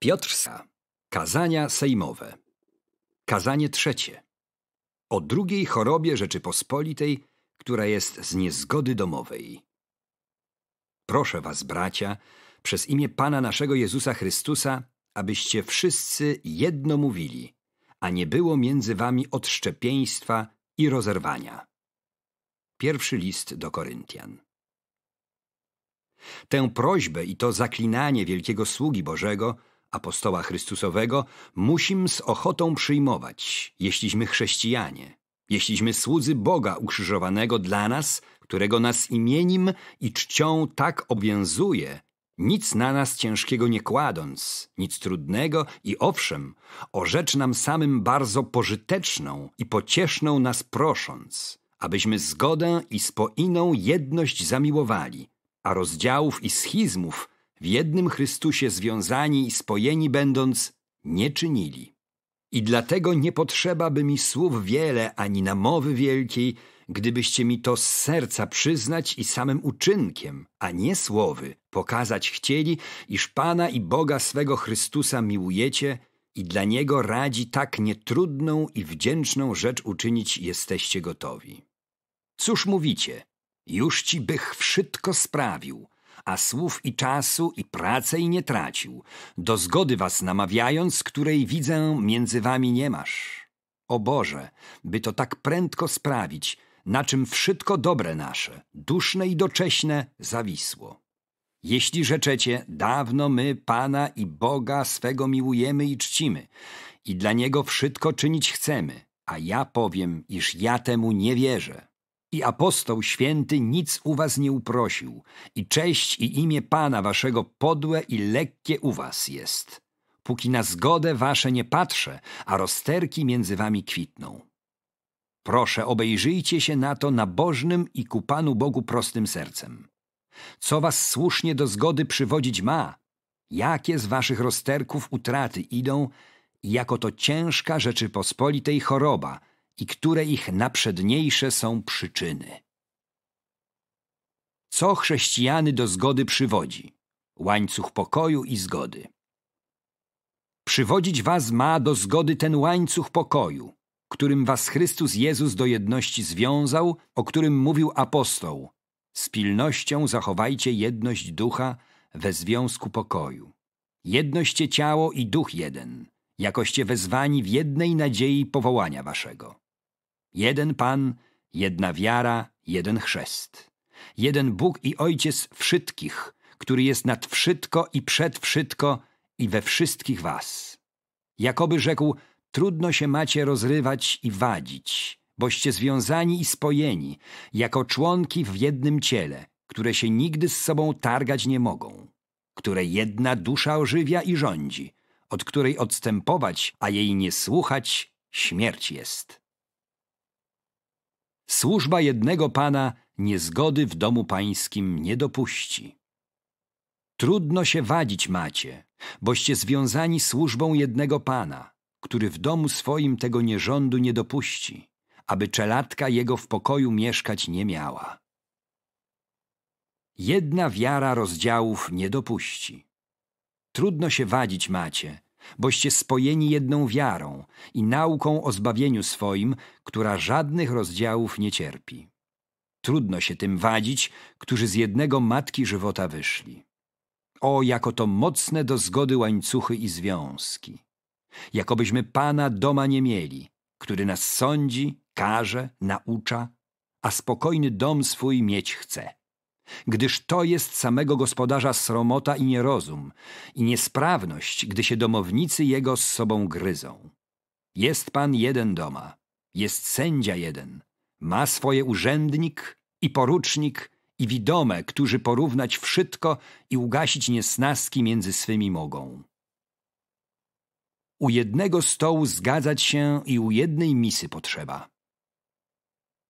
Piotrsa. Kazania sejmowe. Kazanie trzecie. O drugiej chorobie Rzeczypospolitej, która jest z niezgody domowej. Proszę was, bracia, przez imię Pana naszego Jezusa Chrystusa, abyście wszyscy jedno mówili, a nie było między wami odszczepieństwa i rozerwania. Pierwszy list do Koryntian. Tę prośbę i to zaklinanie wielkiego sługi Bożego – apostoła Chrystusowego, musim z ochotą przyjmować, jeśliśmy chrześcijanie, jeśliśmy słudzy Boga ukrzyżowanego dla nas, którego nas imienim i czcią tak obwiązuje, nic na nas ciężkiego nie kładąc, nic trudnego i owszem, o rzecz nam samym bardzo pożyteczną i pocieszną nas prosząc, abyśmy zgodę i spoiną jedność zamiłowali, a rozdziałów i schizmów w jednym Chrystusie związani i spojeni będąc, nie czynili. I dlatego nie potrzeba by mi słów wiele ani na mowy wielkiej, gdybyście mi to z serca przyznać i samym uczynkiem, a nie słowy, pokazać chcieli, iż Pana i Boga swego Chrystusa miłujecie i dla Niego radzi tak nietrudną i wdzięczną rzecz uczynić jesteście gotowi. Cóż mówicie? Już ci bych wszystko sprawił – a słów i czasu i pracy i nie tracił, do zgody was namawiając, której widzę między wami nie masz. O Boże, by to tak prędko sprawić, na czym wszystko dobre nasze, duszne i docześne, zawisło. Jeśli rzeczecie, dawno my Pana i Boga swego miłujemy i czcimy i dla Niego wszystko czynić chcemy, a ja powiem, iż ja temu nie wierzę. I apostoł święty nic u was nie uprosił, i cześć i imię Pana waszego podłe i lekkie u was jest, póki na zgodę wasze nie patrzę, a rozterki między wami kwitną. Proszę, obejrzyjcie się na to nabożnym i ku Panu Bogu prostym sercem. Co was słusznie do zgody przywodzić ma, jakie z waszych rozterków utraty idą, i jako to ciężka Rzeczypospolitej choroba – i które ich naprzedniejsze są przyczyny. Co chrześcijany do zgody przywodzi? Łańcuch pokoju i zgody. Przywodzić was ma do zgody ten łańcuch pokoju, którym was Chrystus Jezus do jedności związał, o którym mówił apostoł. Z pilnością zachowajcie jedność ducha we związku pokoju. Jednoście ciało i duch jeden, jakoście wezwani w jednej nadziei powołania waszego. Jeden Pan, jedna wiara, jeden chrzest. Jeden Bóg i Ojciec wszystkich, który jest nad wszystko i przed wszystko i we wszystkich was. Jakoby rzekł, trudno się macie rozrywać i wadzić, boście związani i spojeni, jako członki w jednym ciele, które się nigdy z sobą targać nie mogą, które jedna dusza ożywia i rządzi, od której odstępować, a jej nie słuchać, śmierć jest. Służba jednego Pana niezgody w domu pańskim nie dopuści. Trudno się wadzić macie, boście związani służbą jednego Pana, który w domu swoim tego nierządu nie dopuści, aby czelatka jego w pokoju mieszkać nie miała. Jedna wiara rozdziałów nie dopuści. Trudno się wadzić macie, boście spojeni jedną wiarą i nauką o zbawieniu swoim, która żadnych rozdziałów nie cierpi. Trudno się tym wadzić, którzy z jednego matki żywota wyszli. O, jako to mocne do zgody łańcuchy i związki! Jakobyśmy Pana doma nie mieli, który nas sądzi, karze, naucza, a spokojny dom swój mieć chce gdyż to jest samego gospodarza sromota i nierozum, i niesprawność, gdy się domownicy jego z sobą gryzą. Jest pan jeden doma, jest sędzia jeden, ma swoje urzędnik i porucznik i widome, którzy porównać wszystko i ugasić niesnaski między swymi mogą. U jednego stołu zgadzać się i u jednej misy potrzeba.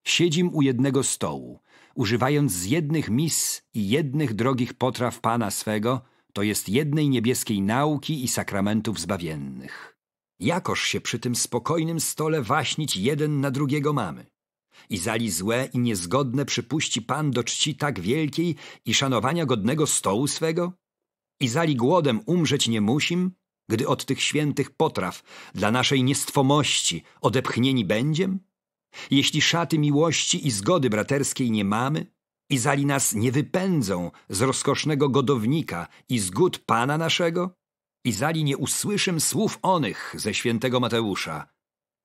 Siedzim u jednego stołu, używając z jednych mis i jednych drogich potraw Pana swego, to jest jednej niebieskiej nauki i sakramentów zbawiennych. Jakoż się przy tym spokojnym stole waśnić jeden na drugiego mamy? I zali złe i niezgodne przypuści Pan do czci tak wielkiej i szanowania godnego stołu swego? I zali głodem umrzeć nie musim, gdy od tych świętych potraw dla naszej niestwomości odepchnieni będziem? Jeśli szaty miłości i zgody braterskiej nie mamy, i Zali nas nie wypędzą z rozkosznego godownika i zgód Pana naszego, i Zali nie usłyszym słów onych ze świętego Mateusza.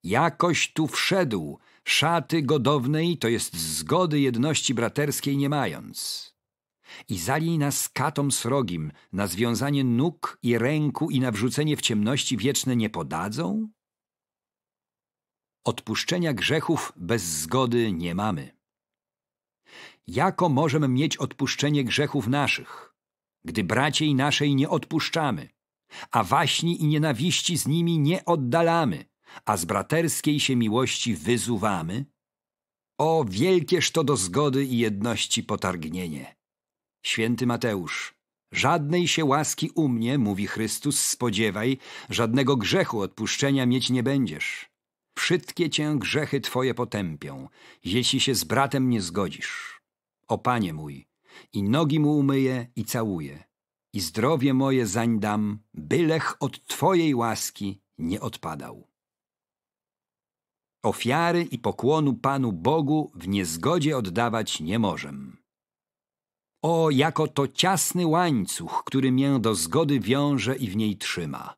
Jakoś tu wszedł, szaty godownej, to jest zgody jedności braterskiej nie mając. I Zali nas katom srogim, na związanie nóg i ręku i na wrzucenie w ciemności wieczne nie podadzą? Odpuszczenia grzechów bez zgody nie mamy. Jako możemy mieć odpuszczenie grzechów naszych, gdy braciej naszej nie odpuszczamy, a waśni i nienawiści z nimi nie oddalamy, a z braterskiej się miłości wyzuwamy? O, wielkież to do zgody i jedności potargnienie! Święty Mateusz, żadnej się łaski u mnie, mówi Chrystus, spodziewaj, żadnego grzechu odpuszczenia mieć nie będziesz. Wszystkie cię grzechy twoje potępią, jeśli się z bratem nie zgodzisz. O Panie mój, i nogi mu umyję i całuję, i zdrowie moje zań dam, bylech od Twojej łaski nie odpadał. Ofiary i pokłonu Panu Bogu w niezgodzie oddawać nie możem. O, jako to ciasny łańcuch, który mię do zgody wiąże i w niej trzyma.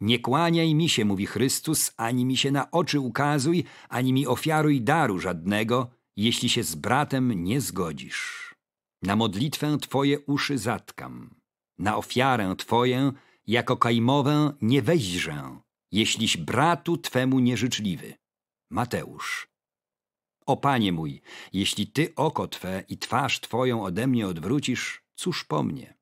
Nie kłaniaj mi się, mówi Chrystus, ani mi się na oczy ukazuj, ani mi ofiaruj daru żadnego, jeśli się z bratem nie zgodzisz. Na modlitwę Twoje uszy zatkam, na ofiarę Twoję jako kajmowę nie weźrzę, jeśliś bratu Twemu nieżyczliwy. Mateusz. O Panie mój, jeśli Ty oko Twe i twarz Twoją ode mnie odwrócisz, cóż po mnie?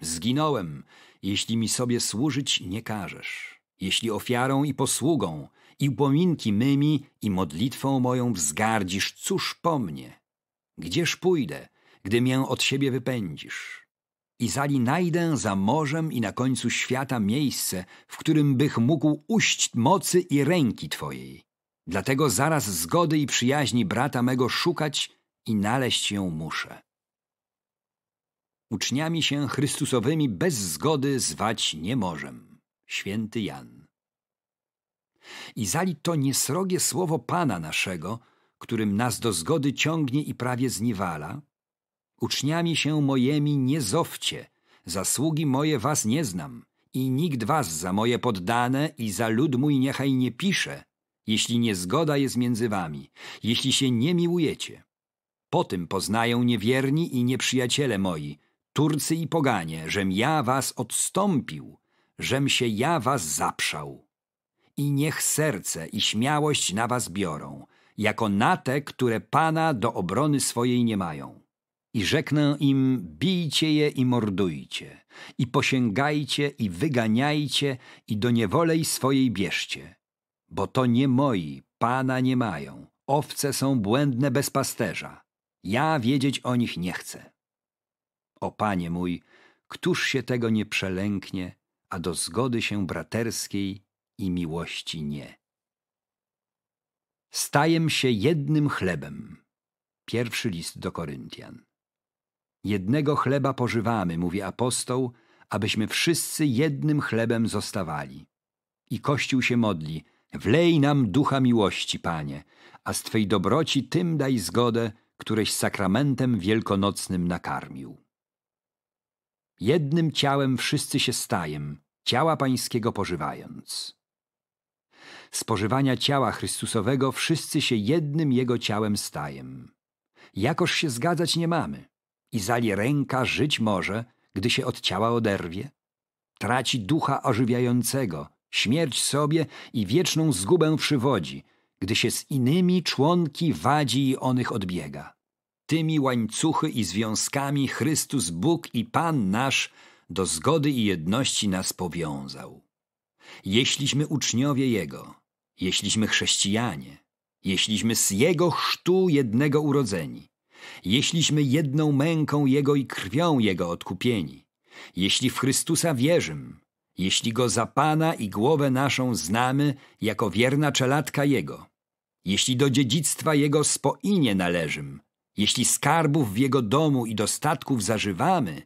Zginąłem, jeśli mi sobie służyć nie każesz, jeśli ofiarą i posługą, i upominki mymi, i modlitwą moją wzgardzisz, cóż po mnie? Gdzież pójdę, gdy mię od siebie wypędzisz? I zali najdę za morzem i na końcu świata miejsce, w którym bych mógł uść mocy i ręki Twojej. Dlatego zaraz zgody i przyjaźni brata mego szukać i naleźć ją muszę uczniami się Chrystusowymi bez zgody zwać nie możem. Święty Jan. I zali to niesrogie słowo Pana naszego, którym nas do zgody ciągnie i prawie zniwala. uczniami się mojemi nie zowcie, zasługi moje was nie znam i nikt was za moje poddane i za lud mój niechaj nie pisze, jeśli niezgoda jest między wami, jeśli się nie miłujecie. Po tym poznają niewierni i nieprzyjaciele moi, Turcy i poganie, żem ja was odstąpił, żem się ja was zaprzał. I niech serce i śmiałość na was biorą, jako na te, które Pana do obrony swojej nie mają. I rzeknę im, bijcie je i mordujcie, i posięgajcie i wyganiajcie, i do niewolej swojej bierzcie. Bo to nie moi, Pana nie mają, owce są błędne bez pasterza. Ja wiedzieć o nich nie chcę. O Panie mój, któż się tego nie przelęknie, a do zgody się braterskiej i miłości nie. Stajem się jednym chlebem. Pierwszy list do Koryntian. Jednego chleba pożywamy, mówi apostoł, abyśmy wszyscy jednym chlebem zostawali. I Kościół się modli, wlej nam ducha miłości, Panie, a z Twej dobroci tym daj zgodę, któreś sakramentem wielkonocnym nakarmił. Jednym ciałem wszyscy się stajem, ciała pańskiego pożywając. Spożywania ciała Chrystusowego wszyscy się jednym Jego ciałem stajem. Jakoż się zgadzać nie mamy. I zali ręka żyć może, gdy się od ciała oderwie. Traci ducha ożywiającego, śmierć sobie i wieczną zgubę przywodzi, gdy się z innymi członki wadzi i onych odbiega tymi łańcuchy i związkami Chrystus Bóg i Pan nasz do zgody i jedności nas powiązał. Jeśliśmy uczniowie Jego, jeśliśmy chrześcijanie, jeśliśmy z Jego chrztu jednego urodzeni, jeśliśmy jedną męką Jego i krwią Jego odkupieni, jeśli w Chrystusa wierzym, jeśli Go za Pana i głowę naszą znamy jako wierna czeladka Jego, jeśli do dziedzictwa Jego spoinie należym, jeśli skarbów w jego domu i dostatków zażywamy,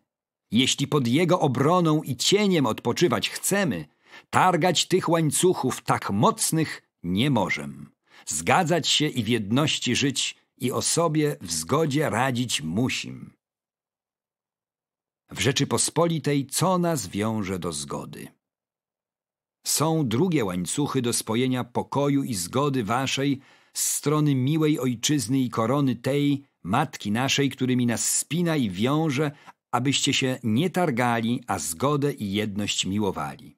jeśli pod jego obroną i cieniem odpoczywać chcemy, targać tych łańcuchów tak mocnych nie możem. Zgadzać się i w jedności żyć i o sobie w zgodzie radzić musim. W Rzeczypospolitej co nas wiąże do zgody? Są drugie łańcuchy do spojenia pokoju i zgody waszej z strony miłej ojczyzny i korony tej, Matki naszej, którymi nas spina i wiąże, abyście się nie targali, a zgodę i jedność miłowali.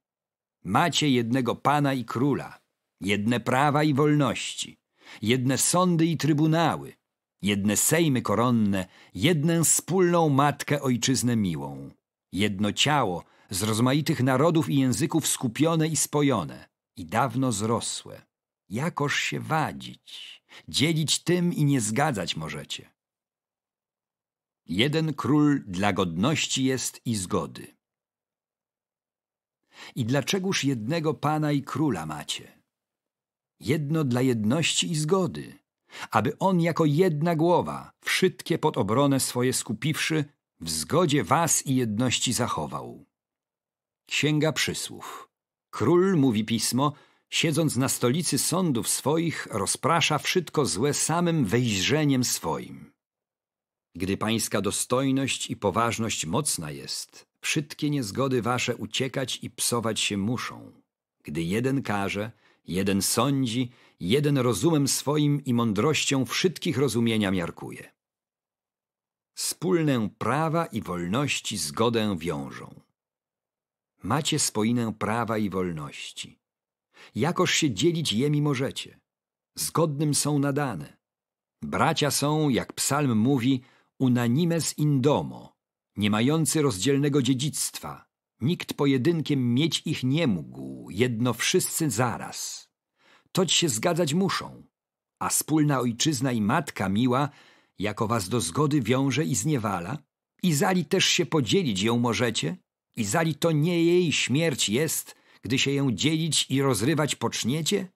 Macie jednego Pana i Króla, jedne prawa i wolności, jedne sądy i trybunały, jedne sejmy koronne, jedną wspólną Matkę Ojczyznę miłą, jedno ciało z rozmaitych narodów i języków skupione i spojone i dawno zrosłe. Jakoż się wadzić, dzielić tym i nie zgadzać możecie. Jeden król dla godności jest i zgody. I dlaczegoż jednego Pana i Króla macie? Jedno dla jedności i zgody, aby On jako jedna głowa, wszystkie pod obronę swoje skupiwszy, w zgodzie was i jedności zachował. Księga Przysłów Król, mówi Pismo, siedząc na stolicy sądów swoich, rozprasza wszystko złe samym wejrzeniem swoim. Gdy pańska dostojność i poważność mocna jest, wszystkie niezgody wasze uciekać i psować się muszą. Gdy jeden każe, jeden sądzi, jeden rozumem swoim i mądrością wszystkich rozumienia miarkuje. Wspólnę prawa i wolności zgodę wiążą. Macie spoinę prawa i wolności. Jakoż się dzielić jemi możecie. Zgodnym są nadane. Bracia są, jak psalm mówi, unanimes in domo, nie mający rozdzielnego dziedzictwa. Nikt pojedynkiem mieć ich nie mógł, jedno wszyscy zaraz. Toć się zgadzać muszą, a wspólna ojczyzna i matka miła, jako was do zgody wiąże i zniewala, i zali też się podzielić ją możecie, i zali to nie jej śmierć jest, gdy się ją dzielić i rozrywać poczniecie?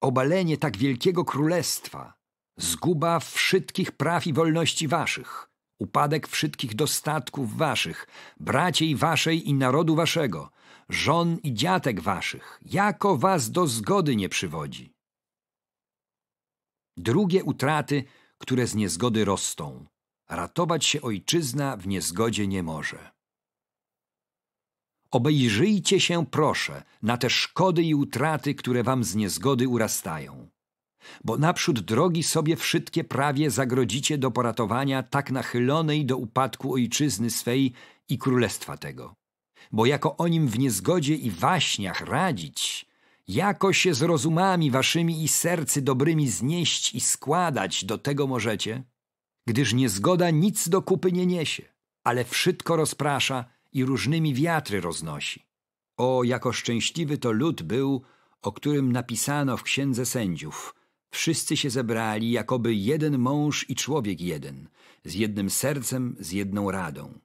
Obalenie tak wielkiego królestwa – zguba wszystkich praw i wolności waszych, upadek wszystkich dostatków waszych, braci waszej i narodu waszego, żon i dziatek waszych, jako was do zgody nie przywodzi. Drugie utraty, które z niezgody rostą. Ratować się ojczyzna w niezgodzie nie może. Obejrzyjcie się, proszę, na te szkody i utraty, które wam z niezgody urastają bo naprzód drogi sobie wszystkie prawie zagrodzicie do poratowania tak nachylonej do upadku ojczyzny swej i królestwa tego. Bo jako o nim w niezgodzie i waśniach radzić, jako się z rozumami waszymi i sercy dobrymi znieść i składać do tego możecie, gdyż niezgoda nic do kupy nie niesie, ale wszystko rozprasza i różnymi wiatry roznosi. O, jako szczęśliwy to lud był, o którym napisano w Księdze Sędziów – Wszyscy się zebrali, jakoby jeden mąż i człowiek jeden, z jednym sercem, z jedną radą.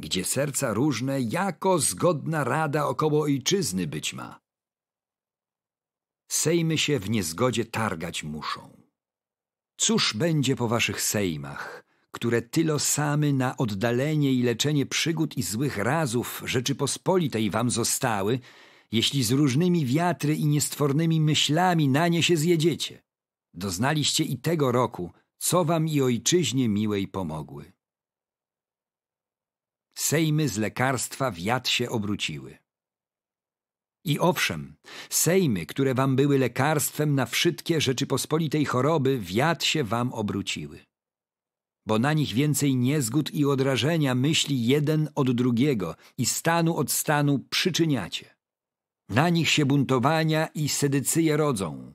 Gdzie serca różne, jako zgodna rada około ojczyzny być ma. Sejmy się w niezgodzie targać muszą. Cóż będzie po waszych sejmach, które tylo samy na oddalenie i leczenie przygód i złych razów Rzeczypospolitej wam zostały, jeśli z różnymi wiatry i niestwornymi myślami na nie się zjedziecie? doznaliście i tego roku, co wam i ojczyźnie miłej pomogły. Sejmy z lekarstwa w jad się obróciły. I owszem, sejmy, które wam były lekarstwem na wszystkie Rzeczypospolitej choroby, w jad się wam obróciły. Bo na nich więcej niezgód i odrażenia myśli jeden od drugiego i stanu od stanu przyczyniacie. Na nich się buntowania i sedycyje rodzą,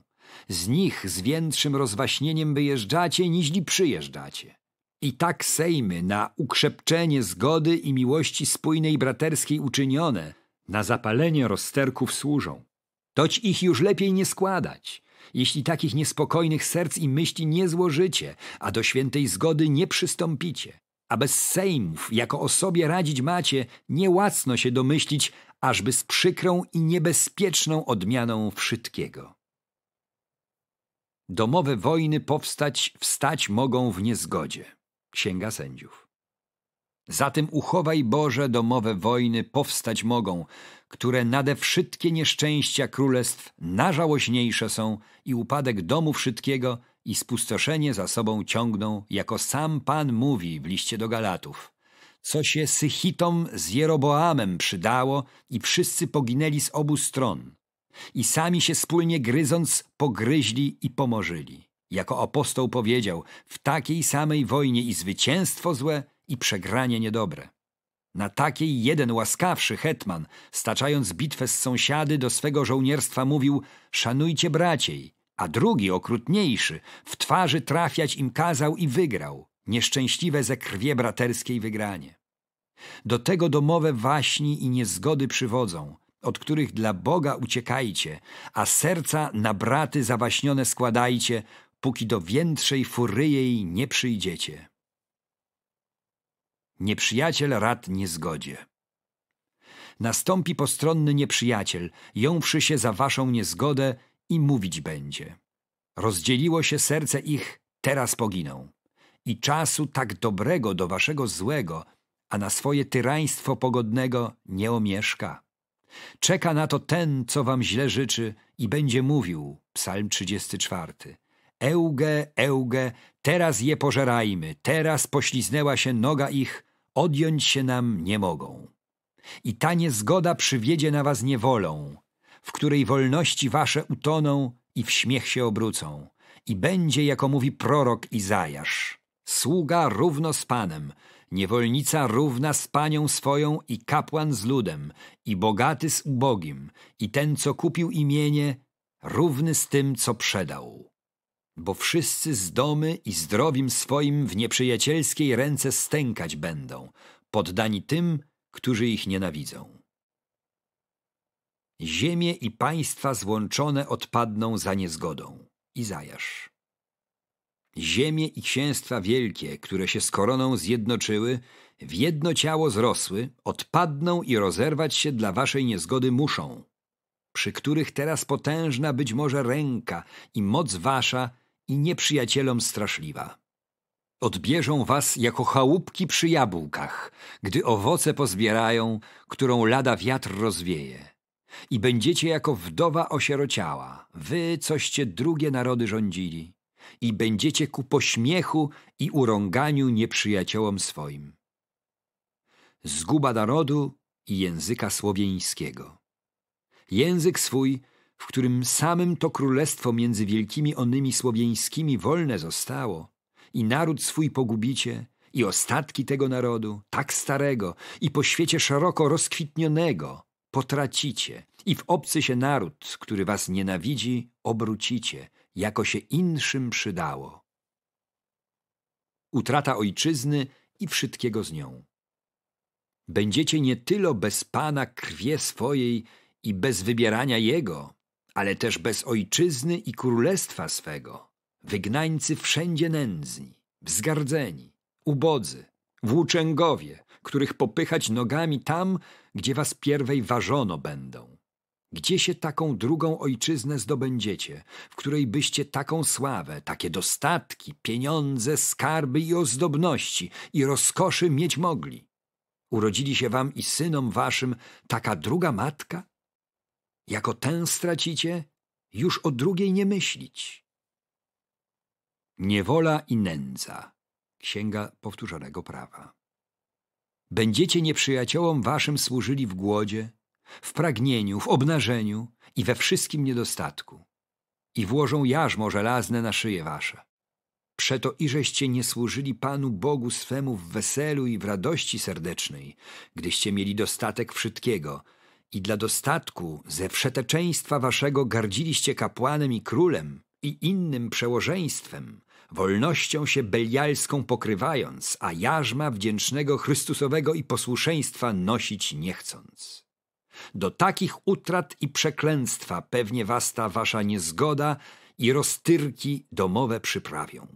z nich z większym rozwaśnieniem wyjeżdżacie, niźli przyjeżdżacie. I tak sejmy na ukrzepczenie zgody i miłości spójnej braterskiej uczynione, na zapalenie rozterków służą. Toć ich już lepiej nie składać, jeśli takich niespokojnych serc i myśli nie złożycie, a do świętej zgody nie przystąpicie. A bez sejmów, jako o sobie radzić macie, niełacno się domyślić, ażby z przykrą i niebezpieczną odmianą wszystkiego. Domowe wojny powstać, wstać mogą w niezgodzie. Księga sędziów. Zatem uchowaj Boże domowe wojny powstać mogą, które nade wszystkie nieszczęścia królestw nażałośniejsze są i upadek domu wszystkiego i spustoszenie za sobą ciągną, jako sam Pan mówi w liście do Galatów. Co się Sychitom z Jeroboamem przydało i wszyscy poginęli z obu stron. I sami się wspólnie gryząc pogryźli i pomorzyli. Jako apostoł powiedział, w takiej samej wojnie i zwycięstwo złe, i przegranie niedobre. Na takiej jeden łaskawszy hetman, staczając bitwę z sąsiady, do swego żołnierstwa mówił szanujcie braciej, a drugi, okrutniejszy, w twarzy trafiać im kazał i wygrał, nieszczęśliwe ze krwie braterskiej wygranie. Do tego domowe waśni i niezgody przywodzą, od których dla Boga uciekajcie, a serca na braty zawaśnione składajcie, póki do większej jej nie przyjdziecie. Nieprzyjaciel rad niezgodzie. Nastąpi postronny nieprzyjaciel, jąwszy się za waszą niezgodę i mówić będzie. Rozdzieliło się serce ich, teraz poginą. I czasu tak dobrego do waszego złego, a na swoje tyraństwo pogodnego nie omieszka. Czeka na to ten, co wam źle życzy i będzie mówił, psalm 34. Eugę, Eugę, teraz je pożerajmy, teraz pośliznęła się noga ich, odjąć się nam nie mogą. I ta niezgoda przywiedzie na was niewolą, w której wolności wasze utoną i w śmiech się obrócą. I będzie, jako mówi prorok Izajasz, sługa równo z Panem, Niewolnica równa z panią swoją i kapłan z ludem, i bogaty z ubogim, i ten, co kupił imienie, równy z tym, co przedał. Bo wszyscy z domy i zdrowim swoim w nieprzyjacielskiej ręce stękać będą, poddani tym, którzy ich nienawidzą. Ziemie i państwa złączone odpadną za niezgodą. Izajasz. Ziemie i księstwa wielkie, które się z koroną zjednoczyły, w jedno ciało zrosły, odpadną i rozerwać się dla waszej niezgody muszą, przy których teraz potężna być może ręka i moc wasza i nieprzyjacielom straszliwa. Odbierzą was jako chałupki przy jabłkach, gdy owoce pozbierają, którą lada wiatr rozwieje. I będziecie jako wdowa osierociała, wy, coście drugie narody rządzili i będziecie ku pośmiechu i urąganiu nieprzyjaciołom swoim. Zguba narodu i języka słowieńskiego. Język swój, w którym samym to królestwo między wielkimi onymi słowieńskimi wolne zostało, i naród swój pogubicie, i ostatki tego narodu, tak starego i po świecie szeroko rozkwitnionego, potracicie i w obcy się naród, który was nienawidzi, obrócicie – jako się inszym przydało. Utrata ojczyzny i wszystkiego z nią. Będziecie nie tylko bez Pana krwie swojej i bez wybierania Jego, ale też bez ojczyzny i królestwa swego, wygnańcy wszędzie nędzni, wzgardzeni, ubodzy, włóczęgowie, których popychać nogami tam, gdzie was pierwej ważono będą gdzie się taką drugą ojczyznę zdobędziecie, w której byście taką sławę, takie dostatki, pieniądze, skarby i ozdobności i rozkoszy mieć mogli? Urodzili się wam i synom waszym taka druga matka? Jako tę stracicie, już o drugiej nie myślić. Niewola i nędza. Księga powtórzonego prawa. Będziecie nieprzyjaciołom waszym służyli w głodzie, w pragnieniu, w obnażeniu i we wszystkim niedostatku. I włożą jarzmo żelazne na szyje wasze. Przeto iżeście nie służyli Panu Bogu swemu w weselu i w radości serdecznej, gdyście mieli dostatek wszystkiego i dla dostatku ze wszeteczeństwa waszego gardziliście kapłanem i królem i innym przełożeństwem, wolnością się belialską pokrywając, a jarzma wdzięcznego Chrystusowego i posłuszeństwa nosić nie chcąc. Do takich utrat i przeklęstwa pewnie was ta wasza niezgoda i roztyrki domowe przyprawią.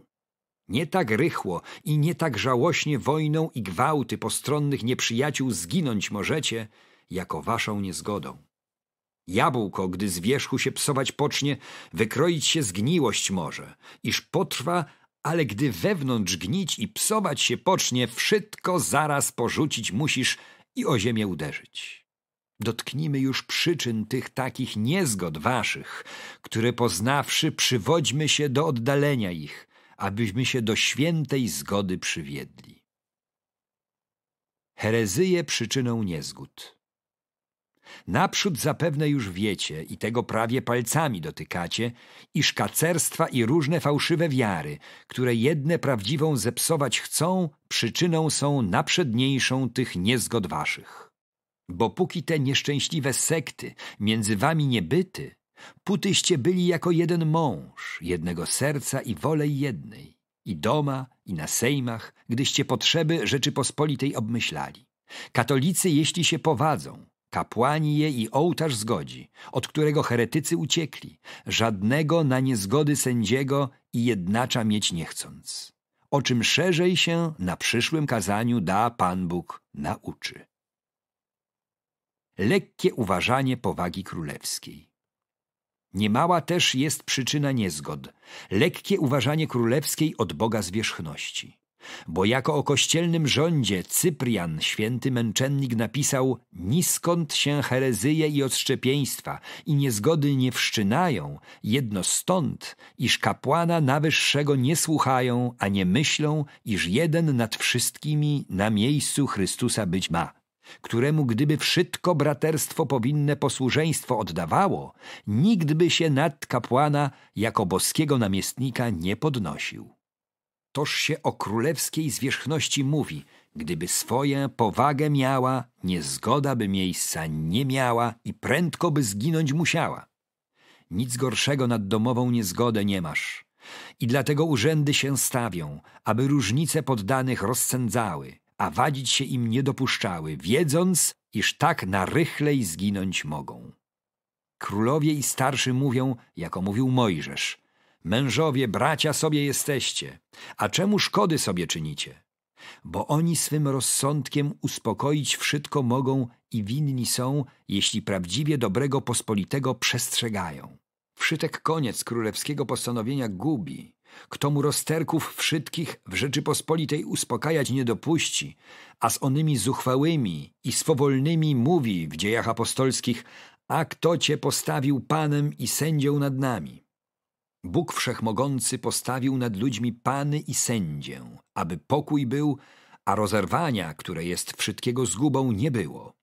Nie tak rychło i nie tak żałośnie wojną i gwałty postronnych nieprzyjaciół zginąć możecie, jako waszą niezgodą. Jabłko, gdy z wierzchu się psować pocznie, wykroić się zgniłość może, iż potrwa, ale gdy wewnątrz gnić i psować się pocznie, wszystko zaraz porzucić musisz i o ziemię uderzyć. Dotknijmy już przyczyn tych takich niezgod waszych, które poznawszy przywodźmy się do oddalenia ich, abyśmy się do świętej zgody przywiedli. Herezyje przyczyną niezgód. Naprzód zapewne już wiecie i tego prawie palcami dotykacie, iż kacerstwa i różne fałszywe wiary, które jedne prawdziwą zepsować chcą, przyczyną są naprzedniejszą tych niezgod waszych. Bo póki te nieszczęśliwe sekty między wami nie byty, putyście byli jako jeden mąż, jednego serca i wolej jednej, i doma, i na sejmach, gdyście potrzeby Rzeczypospolitej obmyślali. Katolicy, jeśli się powadzą, kapłani je i ołtarz zgodzi, od którego heretycy uciekli, żadnego na niezgody sędziego i jednacza mieć nie chcąc. O czym szerzej się na przyszłym kazaniu da Pan Bóg nauczy lekkie uważanie powagi królewskiej. Niemała też jest przyczyna niezgod, lekkie uważanie królewskiej od Boga zwierzchności. Bo jako o kościelnym rządzie Cyprian, święty męczennik, napisał Niskąd się herezyje i odszczepieństwa i niezgody nie wszczynają, jedno stąd, iż kapłana najwyższego nie słuchają, a nie myślą, iż jeden nad wszystkimi na miejscu Chrystusa być ma, któremu gdyby wszystko braterstwo powinne posłużeństwo oddawało, nikt by się nad kapłana jako boskiego namiestnika nie podnosił. Toż się o królewskiej zwierzchności mówi, gdyby swoje powagę miała, niezgoda by miejsca nie miała i prędko by zginąć musiała. Nic gorszego nad domową niezgodę nie masz. I dlatego urzędy się stawią, aby różnice poddanych rozsędzały – a wadzić się im nie dopuszczały, wiedząc, iż tak narychlej zginąć mogą. Królowie i starszy mówią, jako mówił Mojżesz, mężowie, bracia sobie jesteście, a czemu szkody sobie czynicie? Bo oni swym rozsądkiem uspokoić wszystko mogą i winni są, jeśli prawdziwie dobrego pospolitego przestrzegają. Wszytek koniec królewskiego postanowienia gubi, kto mu rozterków wszystkich w Rzeczypospolitej uspokajać nie dopuści, a z onymi zuchwałymi i swowolnymi mówi w dziejach apostolskich, a kto cię postawił panem i sędzią nad nami? Bóg Wszechmogący postawił nad ludźmi pany i sędzię, aby pokój był, a rozerwania, które jest wszystkiego zgubą, nie było.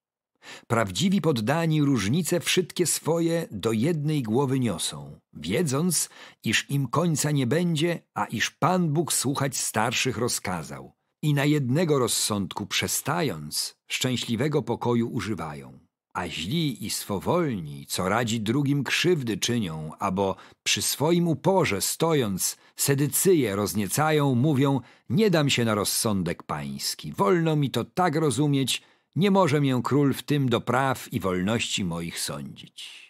Prawdziwi poddani różnice wszystkie swoje do jednej głowy niosą, wiedząc, iż im końca nie będzie, a iż Pan Bóg słuchać starszych rozkazał. I na jednego rozsądku przestając, szczęśliwego pokoju używają. A źli i swowolni, co radzi drugim krzywdy czynią, albo przy swoim uporze stojąc, sedycyje rozniecają, mówią, nie dam się na rozsądek pański, wolno mi to tak rozumieć, nie może mię król w tym do praw i wolności moich sądzić.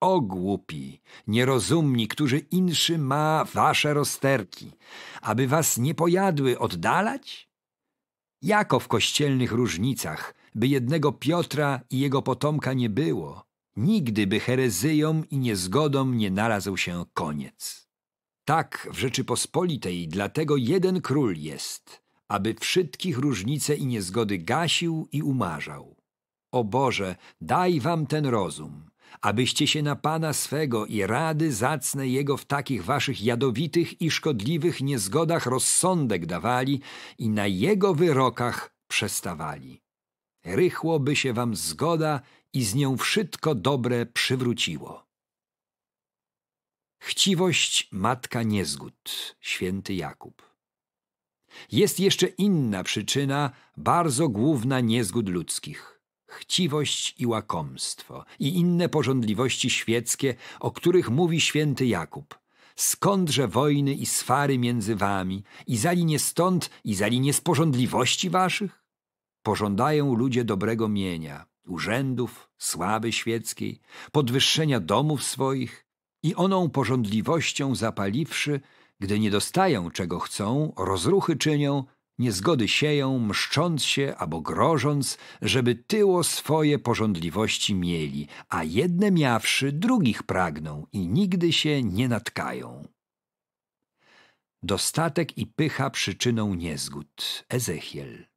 O głupi, nierozumni, którzy inszy ma wasze rozterki, aby was nie pojadły oddalać? Jako w kościelnych różnicach, by jednego Piotra i jego potomka nie było, nigdy by herezyjom i niezgodom nie nalazł się koniec. Tak w Rzeczypospolitej dlatego jeden król jest, aby wszystkich różnice i niezgody gasił i umarzał. O Boże, daj wam ten rozum, abyście się na Pana swego i rady zacne Jego w takich waszych jadowitych i szkodliwych niezgodach rozsądek dawali i na Jego wyrokach przestawali. Rychło by się wam zgoda i z nią wszystko dobre przywróciło. Chciwość matka niezgód, święty Jakub. Jest jeszcze inna przyczyna, bardzo główna niezgód ludzkich. Chciwość i łakomstwo i inne porządliwości świeckie, o których mówi święty Jakub. Skądże wojny i swary między wami, i zali nie stąd, i zali nie z porządliwości waszych? Pożądają ludzie dobrego mienia, urzędów, sławy świeckiej, podwyższenia domów swoich i oną porządliwością zapaliwszy, gdy nie dostają czego chcą, rozruchy czynią, niezgody sieją, mszcząc się albo grożąc, żeby tyło swoje porządliwości mieli, a jedne miawszy drugich pragną i nigdy się nie natkają. Dostatek i pycha przyczyną niezgód. Ezechiel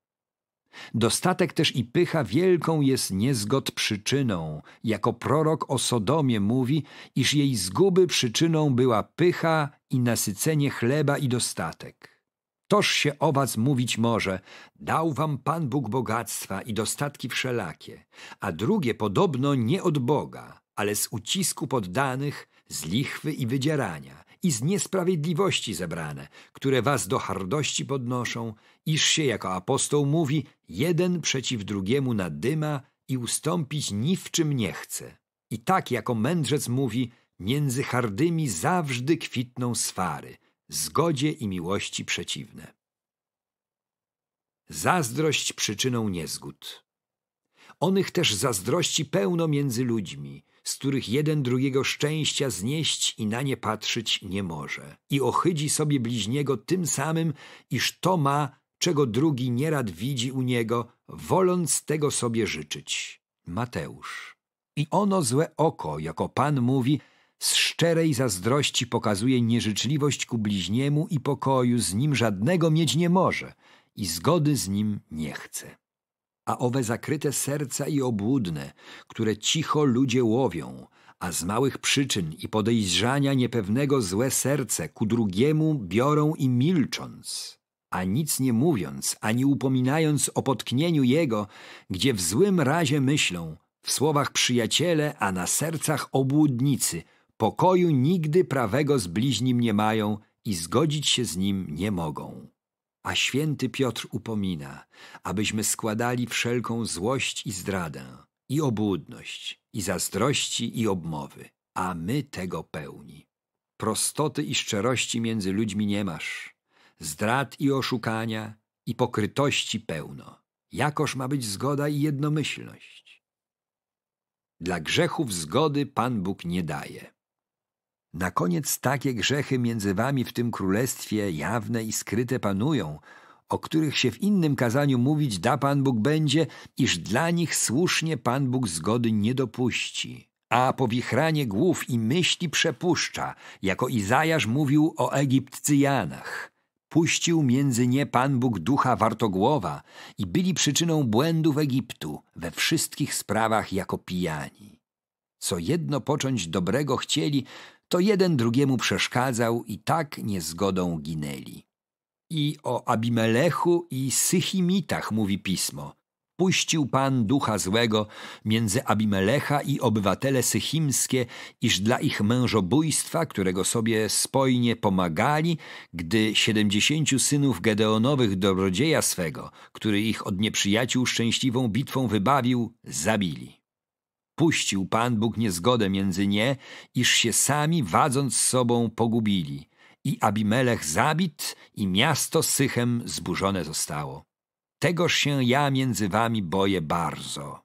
Dostatek też i pycha wielką jest niezgod przyczyną. Jako prorok o Sodomie mówi, iż jej zguby przyczyną była pycha i nasycenie chleba i dostatek. Toż się o was mówić może, dał wam Pan Bóg bogactwa i dostatki wszelakie, a drugie podobno nie od Boga, ale z ucisku poddanych, z lichwy i wydzierania i z niesprawiedliwości zebrane, które was do hardości podnoszą, iż się, jako apostoł mówi, jeden przeciw drugiemu nadyma i ustąpić ni w czym nie chce. I tak, jako mędrzec mówi, między hardymi zawsze kwitną swary, zgodzie i miłości przeciwne. Zazdrość przyczyną niezgód. Onych też zazdrości pełno między ludźmi – z których jeden drugiego szczęścia znieść i na nie patrzeć nie może. I ohydzi sobie bliźniego tym samym, iż to ma, czego drugi nierad widzi u niego, woląc tego sobie życzyć. Mateusz. I ono złe oko, jako Pan mówi, z szczerej zazdrości pokazuje nieżyczliwość ku bliźniemu i pokoju, z nim żadnego mieć nie może i zgody z nim nie chce a owe zakryte serca i obłudne, które cicho ludzie łowią, a z małych przyczyn i podejrzania niepewnego złe serce ku drugiemu biorą i milcząc, a nic nie mówiąc, ani upominając o potknieniu jego, gdzie w złym razie myślą, w słowach przyjaciele, a na sercach obłudnicy, pokoju nigdy prawego z bliźnim nie mają i zgodzić się z nim nie mogą. A święty Piotr upomina, abyśmy składali wszelką złość i zdradę, i obłudność, i zazdrości, i obmowy, a my tego pełni. Prostoty i szczerości między ludźmi nie masz, zdrad i oszukania, i pokrytości pełno. Jakoż ma być zgoda i jednomyślność? Dla grzechów zgody Pan Bóg nie daje. Na koniec takie grzechy między wami w tym królestwie jawne i skryte panują, o których się w innym kazaniu mówić da Pan Bóg będzie, iż dla nich słusznie Pan Bóg zgody nie dopuści. A powichranie głów i myśli przepuszcza, jako Izajasz mówił o Egiptcyjanach. Puścił między nie Pan Bóg ducha wartogłowa i byli przyczyną błędów Egiptu we wszystkich sprawach jako pijani. Co jedno począć dobrego chcieli, to jeden drugiemu przeszkadzał i tak niezgodą ginęli. I o Abimelechu i Sychimitach mówi pismo. Puścił Pan ducha złego między Abimelecha i obywatele sychimskie, iż dla ich mężobójstwa, którego sobie spojnie pomagali, gdy siedemdziesięciu synów Gedeonowych dobrodzieja swego, który ich od nieprzyjaciół szczęśliwą bitwą wybawił, zabili. Puścił Pan Bóg niezgodę między nie, iż się sami, wadząc sobą, pogubili. I Abimelech zabit, i miasto Sychem zburzone zostało. Tegoż się ja między wami boję bardzo.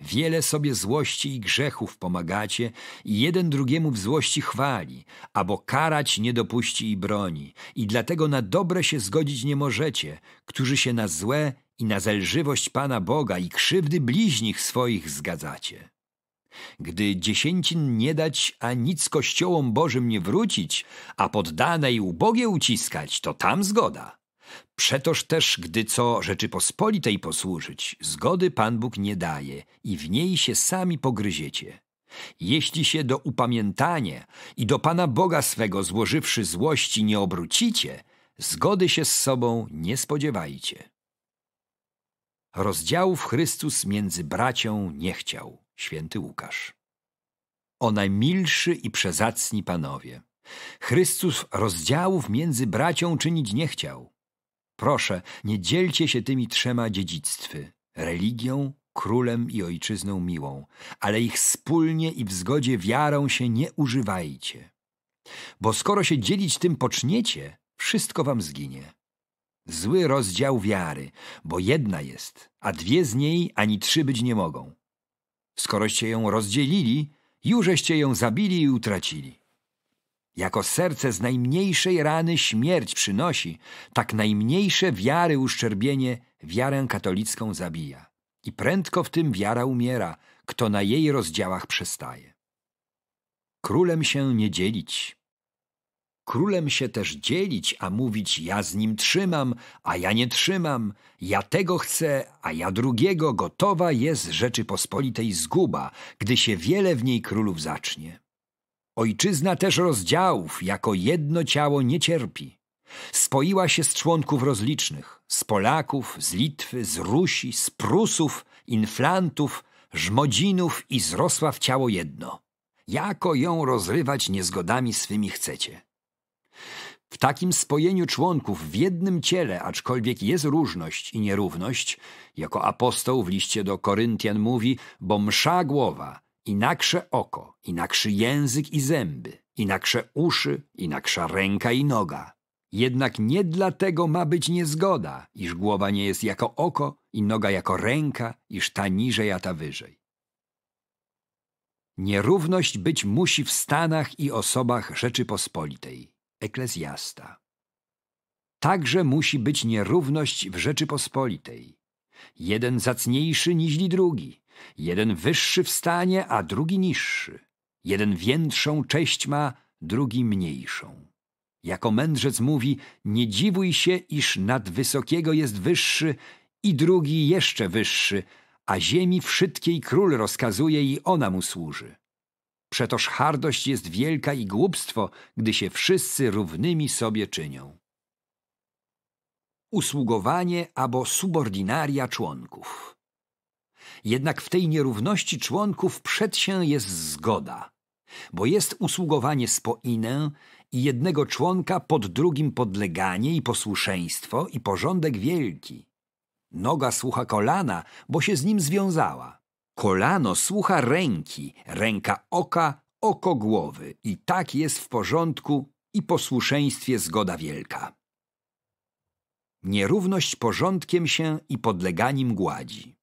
Wiele sobie złości i grzechów pomagacie i jeden drugiemu w złości chwali, albo karać nie dopuści i broni. I dlatego na dobre się zgodzić nie możecie, którzy się na złe i na zelżywość Pana Boga i krzywdy bliźnich swoich zgadzacie. Gdy dziesięcin nie dać, a nic kościołom Bożym nie wrócić, a poddane i ubogie uciskać, to tam zgoda. Przetoż też, gdy co Rzeczypospolitej posłużyć, zgody Pan Bóg nie daje i w niej się sami pogryziecie. Jeśli się do upamiętania i do Pana Boga swego złożywszy złości nie obrócicie, zgody się z sobą nie spodziewajcie. Rozdziałów Chrystus między bracią nie chciał, święty Łukasz. O najmilszy i przezacni panowie. Chrystus rozdziałów między bracią czynić nie chciał. Proszę, nie dzielcie się tymi trzema dziedzictwy religią, królem i ojczyzną miłą, ale ich wspólnie i w zgodzie wiarą się nie używajcie. Bo skoro się dzielić tym poczniecie, wszystko wam zginie. Zły rozdział wiary, bo jedna jest, a dwie z niej ani trzy być nie mogą. Skoroście ją rozdzielili, jużeście ją zabili i utracili. Jako serce z najmniejszej rany śmierć przynosi, tak najmniejsze wiary uszczerbienie wiarę katolicką zabija. I prędko w tym wiara umiera, kto na jej rozdziałach przestaje. Królem się nie dzielić, królem się też dzielić, a mówić ja z nim trzymam, a ja nie trzymam, ja tego chcę, a ja drugiego, gotowa jest Rzeczypospolitej zguba, gdy się wiele w niej królów zacznie. Ojczyzna też rozdziałów jako jedno ciało nie cierpi. Spoiła się z członków rozlicznych, z Polaków, z Litwy, z Rusi, z Prusów, Inflantów, Żmodzinów i zrosła w ciało jedno. Jako ją rozrywać niezgodami swymi chcecie. W takim spojeniu członków w jednym ciele, aczkolwiek jest różność i nierówność, jako apostoł w liście do Koryntian mówi, bo msza głowa, inakrze oko, inakszy język i zęby, inakrze uszy, inaksza ręka i noga. Jednak nie dlatego ma być niezgoda, iż głowa nie jest jako oko i noga jako ręka, iż ta niżej, a ta wyżej. Nierówność być musi w stanach i osobach Rzeczypospolitej. Eklezjasta. Także musi być nierówność w Rzeczypospolitej. Jeden zacniejszy niźli drugi, jeden wyższy w stanie, a drugi niższy. Jeden większą cześć ma, drugi mniejszą. Jako mędrzec mówi, nie dziwuj się, iż nad wysokiego jest wyższy i drugi jeszcze wyższy, a ziemi wszystkiej król rozkazuje i ona mu służy. Przetoż hardość jest wielka i głupstwo, gdy się wszyscy równymi sobie czynią. Usługowanie albo subordynaria członków. Jednak w tej nierówności członków przed się jest zgoda, bo jest usługowanie spoinę i jednego członka pod drugim podleganie i posłuszeństwo i porządek wielki. Noga słucha kolana, bo się z nim związała. Kolano słucha ręki, ręka oka, oko głowy. I tak jest w porządku i posłuszeństwie zgoda wielka. Nierówność porządkiem się i podleganiem gładzi.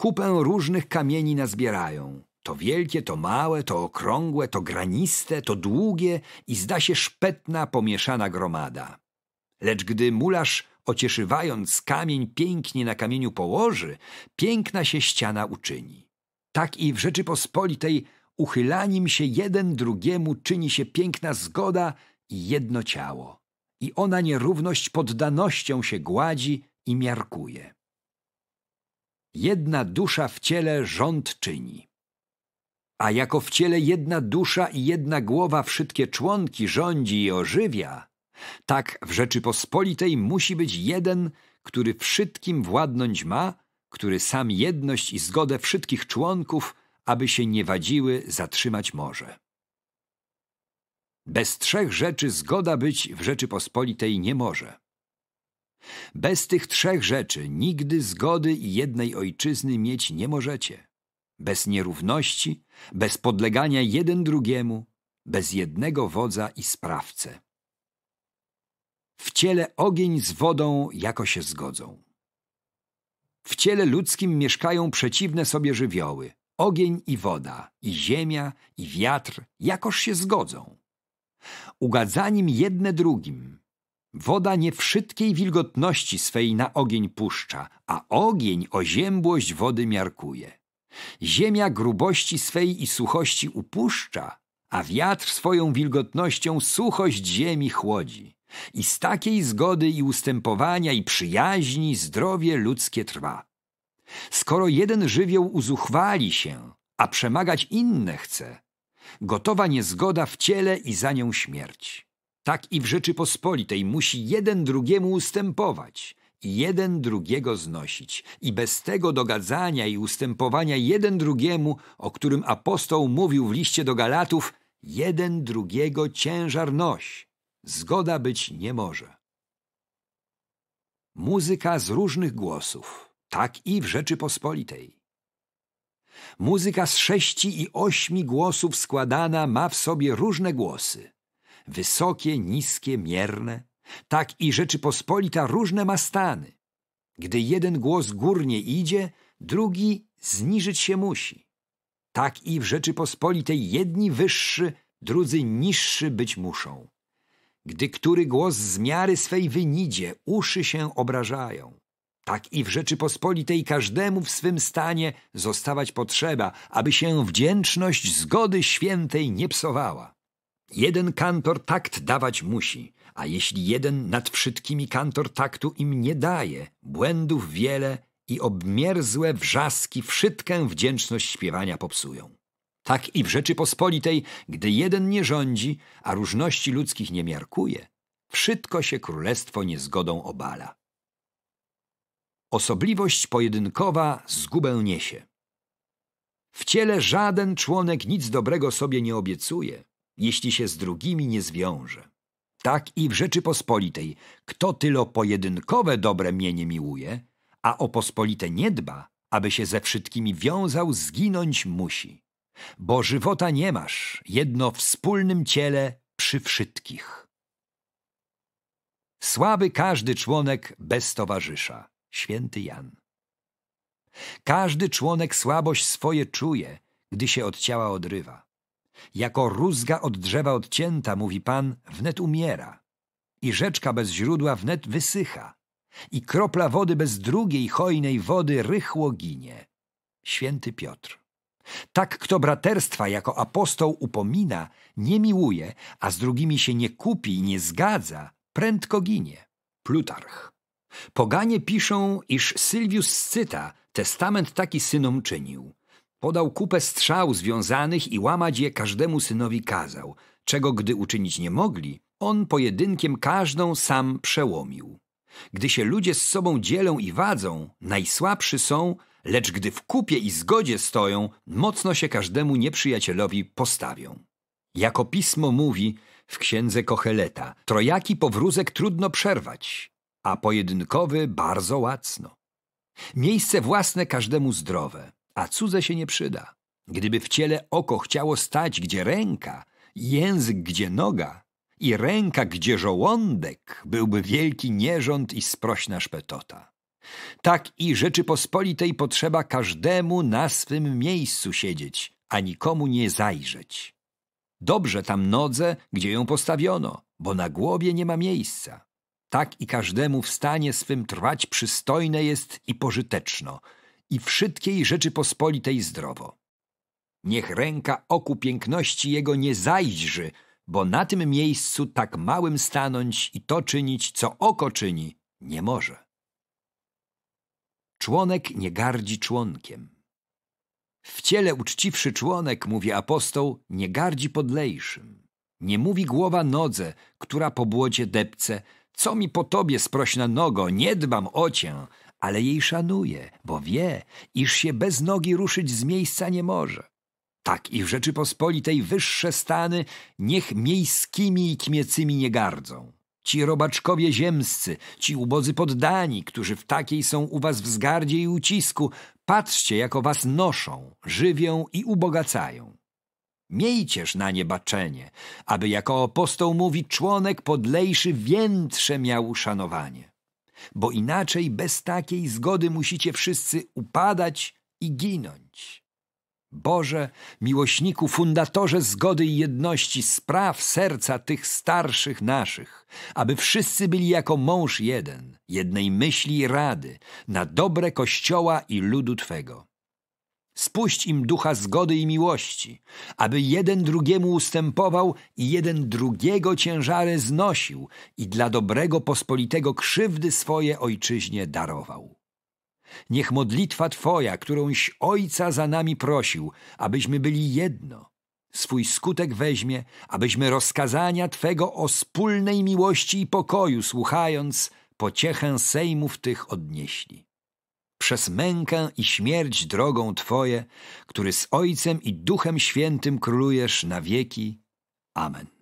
Kupę różnych kamieni nazbierają. To wielkie, to małe, to okrągłe, to graniste, to długie i zda się szpetna, pomieszana gromada. Lecz gdy mularz ocieszywając kamień pięknie na kamieniu położy, piękna się ściana uczyni. Tak i w Rzeczypospolitej uchylanim się jeden drugiemu czyni się piękna zgoda i jedno ciało. I ona nierówność poddanością się gładzi i miarkuje. Jedna dusza w ciele rząd czyni. A jako w ciele jedna dusza i jedna głowa wszystkie członki rządzi i ożywia, tak w Rzeczypospolitej musi być jeden, który wszystkim władnąć ma, który sam jedność i zgodę wszystkich członków, aby się nie wadziły, zatrzymać może. Bez trzech rzeczy zgoda być w Rzeczypospolitej nie może. Bez tych trzech rzeczy nigdy zgody i jednej ojczyzny mieć nie możecie. Bez nierówności, bez podlegania jeden drugiemu, bez jednego wodza i sprawcę. W ciele ogień z wodą jako się zgodzą. W ciele ludzkim mieszkają przeciwne sobie żywioły. Ogień i woda, i ziemia, i wiatr jakoż się zgodzą. Ugadzanim jedne drugim. Woda nie wszystkiej wilgotności swej na ogień puszcza, a ogień oziębłość wody miarkuje. Ziemia grubości swej i suchości upuszcza, a wiatr swoją wilgotnością suchość ziemi chłodzi. I z takiej zgody i ustępowania i przyjaźni zdrowie ludzkie trwa. Skoro jeden żywioł uzuchwali się, a przemagać inne chce, gotowa niezgoda w ciele i za nią śmierć. Tak i w Rzeczypospolitej musi jeden drugiemu ustępować i jeden drugiego znosić. I bez tego dogadzania i ustępowania jeden drugiemu, o którym apostoł mówił w liście do Galatów, jeden drugiego ciężar noś zgoda być nie może. Muzyka z różnych głosów, tak i w Rzeczypospolitej. Muzyka z sześci i ośmi głosów składana ma w sobie różne głosy. Wysokie, niskie, mierne. Tak i Rzeczypospolita różne ma stany. Gdy jeden głos górnie idzie, drugi zniżyć się musi. Tak i w Rzeczypospolitej jedni wyższy, drudzy niższy być muszą. Gdy który głos z miary swej wynidzie, uszy się obrażają. Tak i w Rzeczypospolitej każdemu w swym stanie zostawać potrzeba, aby się wdzięczność zgody świętej nie psowała. Jeden kantor takt dawać musi, a jeśli jeden nad wszystkimi kantor taktu im nie daje, błędów wiele i obmierzłe wrzaski wszystkę wdzięczność śpiewania popsują. Tak i w Rzeczypospolitej, gdy jeden nie rządzi, a różności ludzkich nie miarkuje, wszystko się królestwo niezgodą obala. Osobliwość pojedynkowa zgubę niesie. W ciele żaden członek nic dobrego sobie nie obiecuje, jeśli się z drugimi nie zwiąże. Tak i w Rzeczypospolitej, kto tylo pojedynkowe dobre mienie miłuje, a o pospolite nie dba, aby się ze wszystkimi wiązał, zginąć musi bo żywota nie masz, jedno wspólnym ciele przy wszystkich. Słaby każdy członek bez towarzysza, święty Jan. Każdy członek słabość swoje czuje, gdy się od ciała odrywa. Jako rózga od drzewa odcięta, mówi Pan, wnet umiera. I rzeczka bez źródła wnet wysycha. I kropla wody bez drugiej hojnej wody rychło ginie. Święty Piotr. Tak kto braterstwa jako apostoł upomina, nie miłuje, a z drugimi się nie kupi i nie zgadza, prędko ginie. Plutarch. Poganie piszą, iż Sylwius Scyta testament taki synom czynił. Podał kupę strzał związanych i łamać je każdemu synowi kazał, czego gdy uczynić nie mogli, on pojedynkiem każdą sam przełomił. Gdy się ludzie z sobą dzielą i wadzą, najsłabszy są – lecz gdy w kupie i zgodzie stoją, mocno się każdemu nieprzyjacielowi postawią. Jako pismo mówi w księdze Kocheleta, trojaki powrózek trudno przerwać, a pojedynkowy bardzo łacno. Miejsce własne każdemu zdrowe, a cudze się nie przyda. Gdyby w ciele oko chciało stać, gdzie ręka, język, gdzie noga i ręka, gdzie żołądek, byłby wielki nierząd i sprośna szpetota tak i Rzeczypospolitej potrzeba każdemu na swym miejscu siedzieć, a nikomu nie zajrzeć. Dobrze tam nodze, gdzie ją postawiono, bo na głowie nie ma miejsca. Tak i każdemu w stanie swym trwać przystojne jest i pożyteczno, i wszystkiej Rzeczypospolitej zdrowo. Niech ręka oku piękności jego nie zajrzy, bo na tym miejscu tak małym stanąć i to czynić, co oko czyni, nie może. Członek nie gardzi członkiem. W ciele uczciwszy członek, mówi apostoł, nie gardzi podlejszym. Nie mówi głowa nodze, która po błocie depce, co mi po tobie sprośna nogo, nie dbam o cię, ale jej szanuje, bo wie, iż się bez nogi ruszyć z miejsca nie może. Tak i w Rzeczypospolitej wyższe stany niech miejskimi i kmiecymi nie gardzą. Ci robaczkowie ziemscy, ci ubodzy poddani, którzy w takiej są u was wzgardzie i ucisku, patrzcie, jako was noszą, żywią i ubogacają. Miejcież na nie baczenie, aby, jako apostoł mówi, członek podlejszy więtrze miał szanowanie. Bo inaczej bez takiej zgody musicie wszyscy upadać i ginąć. Boże, miłośniku, fundatorze zgody i jedności, spraw serca tych starszych naszych, aby wszyscy byli jako mąż jeden, jednej myśli i rady, na dobre Kościoła i ludu Twego. Spuść im ducha zgody i miłości, aby jeden drugiemu ustępował i jeden drugiego ciężary znosił i dla dobrego pospolitego krzywdy swoje ojczyźnie darował. Niech modlitwa Twoja, którąś Ojca za nami prosił, abyśmy byli jedno, swój skutek weźmie, abyśmy rozkazania Twego o wspólnej miłości i pokoju słuchając, pociechę sejmów tych odnieśli. Przez mękę i śmierć drogą Twoje, który z Ojcem i Duchem Świętym królujesz na wieki. Amen.